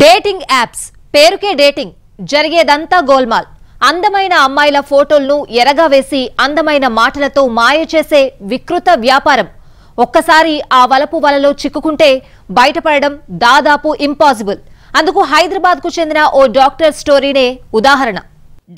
dating apps పేరుకే dating జరిగేదంతా గోల్మాల్ అందమైన అమ్మాయిల ఫోటోలను ఎరగా వేసి అందమైన మాటలతో మాయ చేసే వికృత వ్యాపారం ఒక్కసారి ఆ వలపు వలలో చిక్కుకుంటే బయటపడడం దాదాపు ఇంపాసిబుల్ అందుకు హైదరాబాద్కు చెందిన ఓ డాక్టర్ స్టోరీనే ఉదాహరణ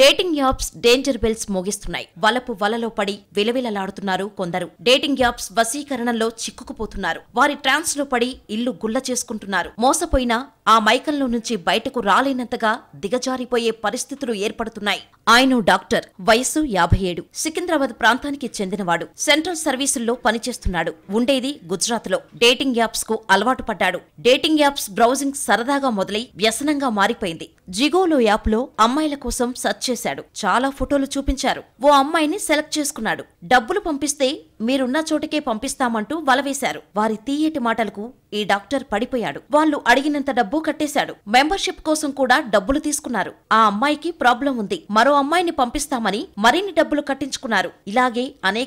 డేటింగ్ యాప్స్ డేంజర్ బెల్స్ మోగిస్తున్నాయి వలపు వలలో పడి విలవిలలాడుతున్నారు కొందరు డేటింగ్ యాప్స్ వశీకరణలో చిక్కుకుపోతున్నారు వారి ట్రాన్స్ లో పడి ఇల్లు గుల్ల చేసుకుంటున్నారు మోసపోయినా ఆ మైకంలో నుంచి బయటకు రాలేనంతగా దిగజారిపోయే పరిస్థితులు ఏర్పడుతున్నాయి ఆయన డాక్టర్ వయస్సు యాభై ఏడు సికింద్రాబాద్ ప్రాంతానికి చెందినవాడు సెంట్రల్ సర్వీసుల్లో పనిచేస్తున్నాడు ఉండేది గుజరాత్ లో డేటింగ్ యాప్స్ కు అలవాటు పడ్డాడు డేటింగ్ యాప్స్ బ్రౌజింగ్ సరదాగా మొదలై వ్యసనంగా మారిపోయింది జిగోలో యాప్లో అమ్మాయిల కోసం సెర్చ్ చేశాడు చాలా ఫోటోలు చూపించారు ఓ అమ్మాయిని సెలెక్ట్ చేసుకున్నాడు డబ్బులు పంపిస్తే మీరున్న చోటికే పంపిస్తామంటూ వలవేశారు వారి తీయటి మాటలకు ఈ డాక్టర్ పడిపోయాడు వాళ్ళు అడిగినంత డబ్బు కట్టేశాడు మెంబర్షిప్ కోసం కూడా డబ్బులు తీసుకున్నారు ఆ అమ్మాయికి ప్రాబ్లం ఉంది మరో అమ్మాయిని పంపిస్తామని మరిన్ని డబ్బులు కట్టించుకున్నారు ఇలాగే అనేక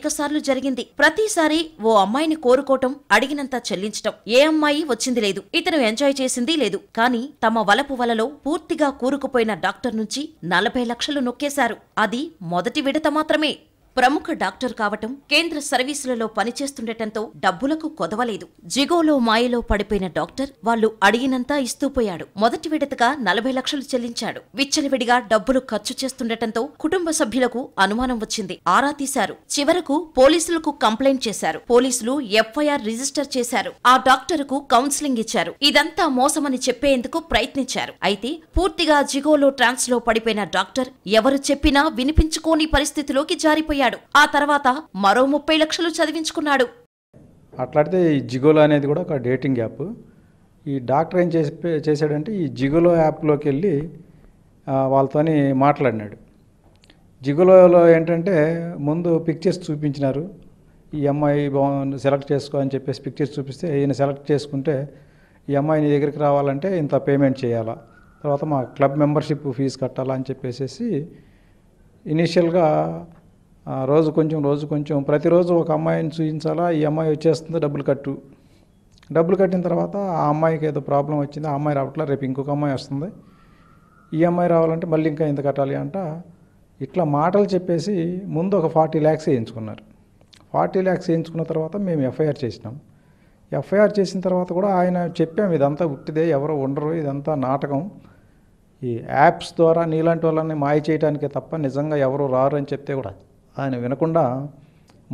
జరిగింది ప్రతిసారి ఓ అమ్మాయిని కోరుకోవటం అడిగినంత చెల్లించటం ఏ అమ్మాయి వచ్చింది లేదు ఇతను ఎంజాయ్ చేసింది లేదు కానీ తమ వలపు వలలో పూర్తిగా కూరుకుపోయిన డాక్టర్ నుంచి నలభై లక్షలు నొక్కేశారు అది మొదటి విడత మాత్రమే ప్రముఖ డాక్టర్ కావటం కేంద్ర సర్వీసులలో పనిచేస్తుండటంతో డబ్బులకు కొదవలేదు జిగోలో మాయలో పడిపోయిన డాక్టర్ వాళ్లు అడిగినంతా ఇస్తూపోయాడు మొదటి విడతగా నలభై లక్షలు చెల్లించాడు విచ్చలవిడిగా డబ్బులు ఖర్చు చేస్తుండటంతో కుటుంబ సభ్యులకు అనుమానం వచ్చింది ఆరా తీశారు చివరకు పోలీసులకు కంప్లైంట్ చేశారు పోలీసులు ఎఫ్ఐఆర్ రిజిస్టర్ చేశారు ఆ డాక్టర్కు కౌన్సిలింగ్ ఇచ్చారు ఇదంతా మోసమని చెప్పేందుకు ప్రయత్నించారు అయితే పూర్తిగా జిగోలో ట్రాన్స్ లో పడిపోయిన డాక్టర్ ఎవరు చెప్పినా వినిపించుకోని పరిస్థితిలోకి జారిపోయారు అయ్యాడు ఆ తర్వాత మరో ముప్పై లక్షలు చదివించుకున్నాడు అట్లాడితే ఈ జిగోలో అనేది కూడా ఒక డేటింగ్ యాప్ ఈ డాక్టర్ ఏం చేసి చేశాడంటే ఈ జిగోలో యాప్లోకి వెళ్ళి వాళ్ళతో మాట్లాడినాడు జిగోలోలో ఏంటంటే ముందు పిక్చర్స్ చూపించినారు ఈ అమ్మాయి బాగుంది సెలెక్ట్ చేసుకో అని చెప్పేసి పిక్చర్స్ చూపిస్తే ఈయన సెలెక్ట్ చేసుకుంటే ఈ అమ్మాయి నీ దగ్గరికి రావాలంటే ఇంత పేమెంట్ చేయాలా తర్వాత మా క్లబ్ మెంబర్షిప్ ఫీజు కట్టాలా అని చెప్పేసి ఇనీషియల్గా రోజు కొంచెం రోజు కొంచెం ప్రతిరోజు ఒక అమ్మాయిని చూపించాలా ఈ అమ్మాయి వచ్చేస్తుంది డబ్బులు కట్టు డబ్బులు కట్టిన తర్వాత ఆ అమ్మాయికి ఏదో ప్రాబ్లం వచ్చింది ఆ అమ్మాయి రావట్లే రేపు ఇంకొక అమ్మాయి వస్తుంది ఈ అమ్మాయి రావాలంటే మళ్ళీ ఇంకా ఎంత కట్టాలి అంట ఇట్లా మాటలు చెప్పేసి ముందు ఒక ఫార్టీ ల్యాక్స్ వేయించుకున్నారు ఫార్టీ ల్యాక్స్ వేయించుకున్న తర్వాత మేము ఎఫ్ఐఆర్ చేసినాం ఎఫ్ఐఆర్ చేసిన తర్వాత కూడా ఆయన చెప్పాం ఇదంతా ఉట్టిదే ఎవరో ఉండరు ఇదంతా నాటకం ఈ యాప్స్ ద్వారా నీలాంటి వాళ్ళని మాయ చేయడానికే తప్ప నిజంగా ఎవరు రారు అని చెప్తే కూడా ఆయన వినకుండా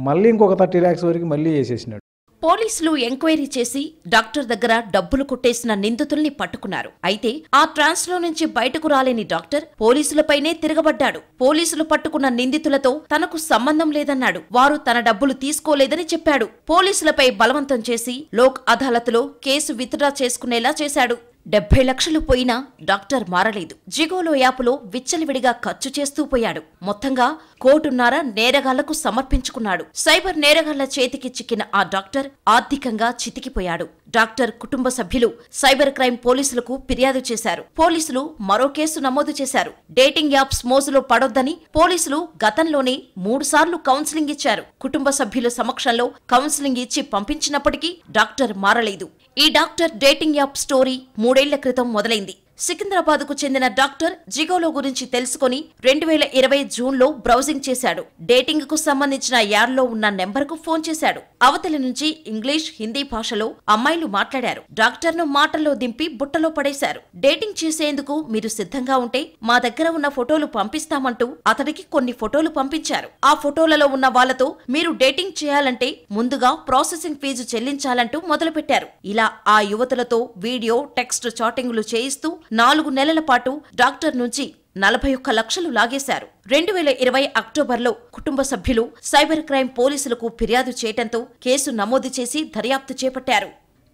మళ్ళీ ఇంకొక థర్టీ ల్యాక్స్ వరకు మళ్ళీ చేసేసినాడు పోలీసులు ఎంక్వైరీ చేసి డాక్టర్ దగ్గర డబ్బులు కుట్టేసిన నిందితుల్ని పట్టుకున్నారు అయితే ఆ ట్రాన్స్ లో నుంచి బయటకు రాలేని డాక్టర్ పోలీసులపైనే తిరగబడ్డాడు పోలీసులు పట్టుకున్న నిందితులతో తనకు సంబంధం లేదన్నాడు వారు తన డబ్బులు తీసుకోలేదని చెప్పాడు పోలీసులపై బలవంతం చేసి లోక్ అదాలత్లో కేసు విత్డ్రా చేసుకునేలా చేశాడు డెబ్బై లక్షలు పోయినా డాక్టర్ మారలేదు జిగోలో యాప్లో విచ్చలివిడిగా ఖర్చు చేస్తూ పోయాడు మొత్తంగా కోటున్నర నేరగాళ్లకు సమర్పించుకున్నాడు సైబర్ నేరగాళ్ల చేతికి చిక్కిన ఆ డాక్టర్ ఆర్థికంగా చితికిపోయాడు డాక్టర్ కుటుంబ సభ్యులు సైబర్ క్రైమ్ పోలీసులకు ఫిర్యాదు చేశారు పోలీసులు మరో కేసు నమోదు చేశారు డేటింగ్ యాప్స్ మోజులో పడొద్దని పోలీసులు గతంలోనే మూడుసార్లు కౌన్సిలింగ్ ఇచ్చారు కుటుంబ సభ్యుల సమక్షంలో కౌన్సిలింగ్ ఇచ్చి పంపించినప్పటికీ డాక్టర్ మారలేదు ఈ డాక్టర్ డేటింగ్ యాప్ స్టోరీ మూడు మూడేళ్ల క్రితం మొదలైంది సికింద్రాబాద్ కు చెందిన డాక్టర్ జిగోలో గురించి తెలుసుకుని రెండు వేల ఇరవై జూన్ లో బ్రౌజింగ్ చేశాడు డేటింగ్ కు సంబంధించిన యాడ్ లో ఉన్న నెంబర్ కు ఫోన్ చేశాడు అవతల నుంచి ఇంగ్లీష్ హిందీ భాషలో అమ్మాయిలు మాట్లాడారు డాక్టర్ ను మాటల్లో దింపి బుట్టలో పడేశారు డేటింగ్ చేసేందుకు మీరు సిద్ధంగా ఉంటే మా దగ్గర ఉన్న ఫోటోలు పంపిస్తామంటూ అతడికి కొన్ని ఫోటోలు పంపించారు ఆ ఫోటోలలో ఉన్న వాళ్లతో మీరు డేటింగ్ చేయాలంటే ముందుగా ప్రాసెసింగ్ ఫీజు చెల్లించాలంటూ మొదలుపెట్టారు ఇలా ఆ యువతులతో వీడియో టెక్స్ట్ చాటింగ్లు చేయిస్తూ నాలుగు నెలల పాటు డాక్టర్ నుంచి నలభై ఒక్క లక్షలు లాగేశారు రెండు వేల ఇరవై అక్టోబర్లో కుటుంబ సభ్యులు సైబర్ క్రైమ్ పోలీసులకు ఫిర్యాదు చేయటంతో కేసు నమోదు చేసి దర్యాప్తు చేపట్టారు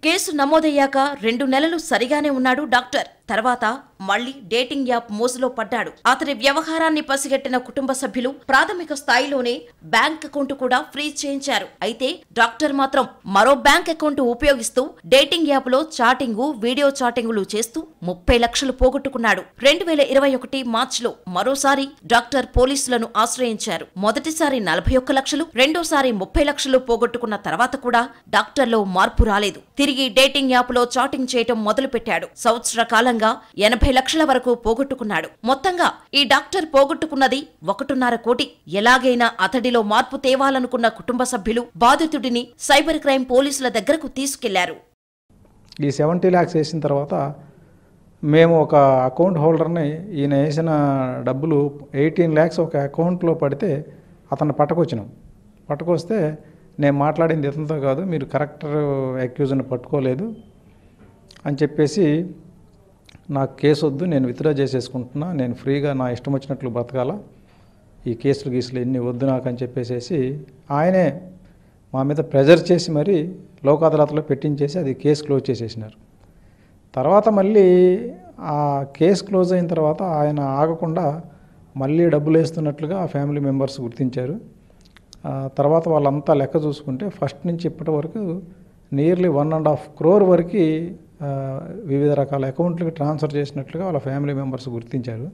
కేసు నమోదయ్యాక రెండు నెలలు సరిగానే ఉన్నాడు డాక్టర్ తర్వాత మళ్లీ డేటింగ్ యాప్ మోజులో పడ్డాడు అతని వ్యవహారాన్ని పసిగట్టిన కుటుంబ సభ్యులు ప్రాథమిక స్థాయిలోనే బ్యాంక్ అకౌంట్ కూడా ఫ్రీజ్ చేయించారు అయితే డాక్టర్ మాత్రం మరో బ్యాంక్ అకౌంట్ ఉపయోగిస్తూ డేటింగ్ యాప్ లో చాటింగ్ వీడియో చాటింగులు చేస్తూ ముప్పై లక్షలు పోగొట్టుకున్నాడు రెండు వేల ఇరవై ఒకటి మార్చిలో లో మరోసారి డాక్టర్ పోలీసులను ఆశ్రయించారు మొదటిసారి నలభై ఒక్క లక్షలు రెండోసారి ముప్పై లక్షలు పోగొట్టుకున్న తర్వాత కూడా డాక్టర్లో మార్పు రాలేదు తిరిగి డేటింగ్ యాప్ లో చాటింగ్ చేయటం మొదలుపెట్టాడు సంవత్సర కాలం మొత్తంగా ఎనభై లక్షల వరకు పోగొట్టుకున్నాడు మొత్తంగా ఈ డాక్టర్ పోగొట్టుకున్నది ఒకటిన్నర కోటి ఎలాగైనా అతడిలో మార్పు తేవాలనుకున్న కుటుంబ సభ్యులు బాధితుడిని సైబర్ క్రైమ్ పోలీసుల దగ్గరకు తీసుకెళ్లారు ఈ సెవెంటీ ల్యాక్స్ వేసిన తర్వాత మేము ఒక అకౌంట్ హోల్డర్ని ఈయన వేసిన డబ్బులు ఎయిటీన్ ల్యాక్స్ ఒక అకౌంట్లో పడితే అతను పట్టుకొచ్చినాం పట్టుకొస్తే నేను మాట్లాడింది ఇతనితో కాదు మీరు కరెక్టర్ అక్యూజ్ని పట్టుకోలేదు అని చెప్పేసి నాకు కేసు వద్దు నేను విత్డ్రా చేసేసుకుంటున్నా నేను ఫ్రీగా నా ఇష్టం వచ్చినట్లు బతకాల ఈ కేసులు గీసులు ఎన్ని వద్దు నాకు అని చెప్పేసేసి ఆయనే మా మీద ప్రెజర్ చేసి మరీ లోక్ అదాలత్లో పెట్టించేసి అది కేసు క్లోజ్ చేసేసినారు తర్వాత మళ్ళీ ఆ కేసు క్లోజ్ అయిన తర్వాత ఆయన ఆగకుండా మళ్ళీ డబ్బులు వేస్తున్నట్లుగా ఆ ఫ్యామిలీ మెంబర్స్ గుర్తించారు తర్వాత వాళ్ళంతా లెక్క చూసుకుంటే ఫస్ట్ నుంచి ఇప్పటి వరకు nearly one and half crore వరకు వివిధ రకాల అకౌంట్లకు ట్రాన్స్ఫర్ చేసినట్లుగా వాళ్ళ ఫ్యామిలీ మెంబర్స్ గుర్తించారు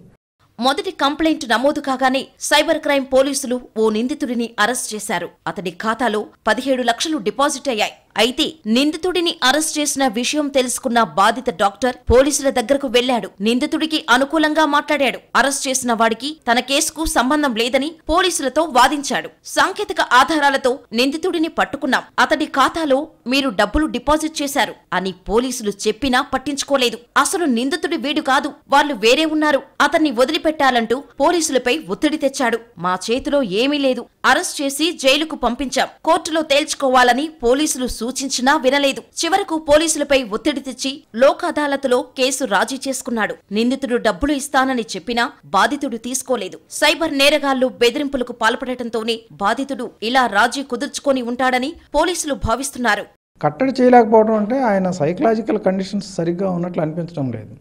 మొదటి కంప్లైంట్ నమోదు కాగానే సైబర్ క్రైమ్ పోలీసులు ఓ నిందితుడిని అరెస్ట్ చేశారు అతడి ఖాతాలో పదిహేడు లక్షలు డిపాజిట్ అయ్యాయి అయితే నిందితుడిని అరెస్ట్ చేసిన విషయం తెలుసుకున్న బాధిత డాక్టర్ పోలీసుల దగ్గరకు వెళ్లాడు నిందితుడికి అనుకూలంగా మాట్లాడాడు అరెస్ట్ చేసిన వాడికి తన కేసుకు సంబంధం లేదని పోలీసులతో వాదించాడు సాంకేతిక ఆధారాలతో నిందితుడిని పట్టుకున్నాం అతడి ఖాతాలో మీరు డబ్బులు డిపాజిట్ చేశారు అని పోలీసులు చెప్పినా పట్టించుకోలేదు అసలు నిందితుడి వీడు కాదు వాళ్ళు వేరే ఉన్నారు అతన్ని వదిలిపెట్టాలంటూ పోలీసులపై ఒత్తిడి తెచ్చాడు మా చేతిలో ఏమీ లేదు అరెస్ట్ చేసి జైలుకు పంపించాం కోర్టులో తేల్చుకోవాలని పోలీసులు సూచించినా వినలేదు చివరకు పోలీసులపై ఒత్తిడి తెచ్చి లోక్ అదాలత్లో కేసు రాజీ చేసుకున్నాడు నిందితుడు డబ్బులు ఇస్తానని చెప్పినా బాధితుడు తీసుకోలేదు సైబర్ నేరగాళ్లు బెదిరింపులకు పాల్పడటంతోనే బాధితుడు ఇలా రాజీ కుదుర్చుకొని ఉంటాడని పోలీసులు భావిస్తున్నారు కట్టడి చేయలేకపోవడం అంటే ఆయన సైకలాజికల్ కండిషన్స్ సరిగ్గా ఉన్నట్లు అనిపించడం లేదు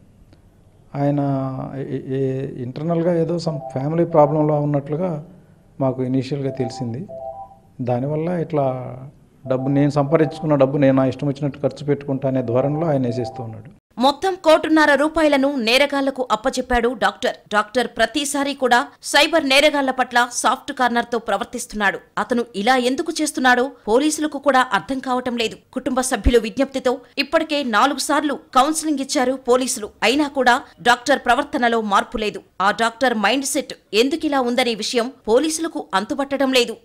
ఆయన ఇంటర్నల్గా ఏదో సమ్ ఫ్యామిలీ ప్రాబ్లంలో ఉన్నట్లుగా మాకు ఇనీషియల్గా తెలిసింది దానివల్ల ఇట్లా డబ్బు నేను సంపాదించుకున్న డబ్బు నేను నా ఇష్టం వచ్చినట్టు ఖర్చు పెట్టుకుంటా అనే ధోరణిలో ఆయన వేసేస్తూ ఉన్నాడు మొత్తం కోటున్నర రూపాయలను నేరగాళ్లకు అప్పచెప్పాడు డాక్టర్ డాక్టర్ ప్రతిసారి కూడా సైబర్ నేరగాళ్ల పట్ల సాఫ్ట్ కార్నర్ తో ప్రవర్తిస్తున్నాడు అతను ఇలా ఎందుకు చేస్తున్నాడో పోలీసులకు కూడా అర్థం కావటం లేదు కుటుంబ సభ్యులు విజ్ఞప్తితో ఇప్పటికే నాలుగు సార్లు కౌన్సిలింగ్ ఇచ్చారు పోలీసులు అయినా కూడా డాక్టర్ ప్రవర్తనలో మార్పు లేదు ఆ డాక్టర్ మైండ్ సెట్ ఎందుకిలా ఉందనే విషయం పోలీసులకు అంతుపట్టడం లేదు